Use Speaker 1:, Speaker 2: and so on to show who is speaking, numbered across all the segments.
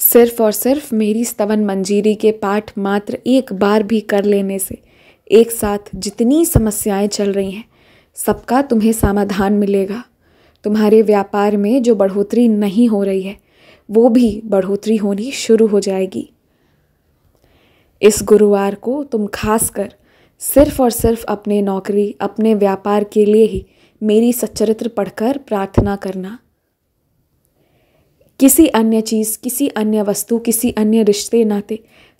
Speaker 1: सिर्फ और सिर्फ मेरी स्तवन मंजीरी के पाठ मात्र एक बार भी कर लेने से एक साथ जितनी समस्याएं चल रही हैं सबका तुम्हें समाधान मिलेगा तुम्हारे व्यापार में जो बढ़ोतरी नहीं हो रही है वो भी बढ़ोतरी होनी शुरू हो जाएगी इस गुरुवार को तुम खासकर सिर्फ और सिर्फ अपने नौकरी अपने व्यापार के लिए ही मेरी सच्चरित्र पढ़कर प्रार्थना करना किसी अन्य चीज़ किसी अन्य वस्तु किसी अन्य रिश्ते नाते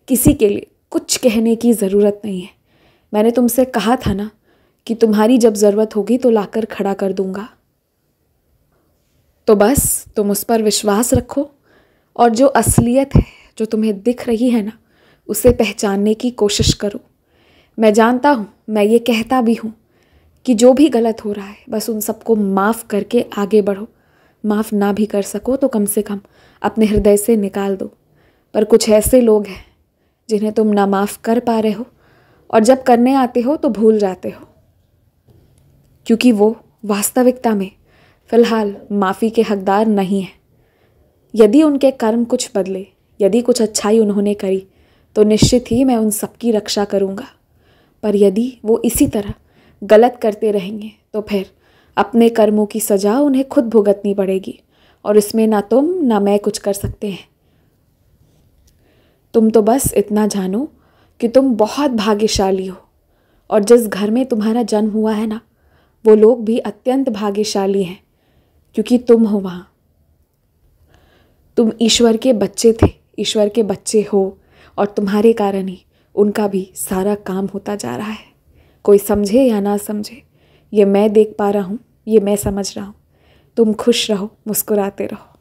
Speaker 1: किसी के लिए कुछ कहने की ज़रूरत नहीं है मैंने तुमसे कहा था ना कि तुम्हारी जब ज़रूरत होगी तो लाकर खड़ा कर दूंगा तो बस तुम उस पर विश्वास रखो और जो असलियत है जो तुम्हें दिख रही है ना उसे पहचानने की कोशिश करो मैं जानता हूँ मैं ये कहता भी हूँ कि जो भी गलत हो रहा है बस उन सबको माफ़ करके आगे बढ़ो माफ़ ना भी कर सको तो कम से कम अपने हृदय से निकाल दो पर कुछ ऐसे लोग हैं जिन्हें तुम ना माफ़ कर पा रहे हो और जब करने आते हो तो भूल जाते हो क्योंकि वो वास्तविकता में फ़िलहाल माफ़ी के हकदार नहीं हैं यदि उनके कर्म कुछ बदले यदि कुछ अच्छाई उन्होंने करी तो निश्चित ही मैं उन सबकी रक्षा करूँगा पर यदि वो इसी तरह गलत करते रहेंगे तो फिर अपने कर्मों की सजा उन्हें खुद भुगतनी पड़ेगी और इसमें ना तुम ना मैं कुछ कर सकते हैं तुम तो बस इतना जानो कि तुम बहुत भाग्यशाली हो और जिस घर में तुम्हारा जन्म हुआ है ना वो लोग भी अत्यंत भाग्यशाली हैं क्योंकि तुम हो वहाँ तुम ईश्वर के बच्चे थे ईश्वर के बच्चे हो और तुम्हारे कारण ही उनका भी सारा काम होता जा रहा है कोई समझे या ना समझे ये मैं देख पा रहा हूँ ये मैं समझ रहा हूँ तुम खुश रहो मुस्कुराते रहो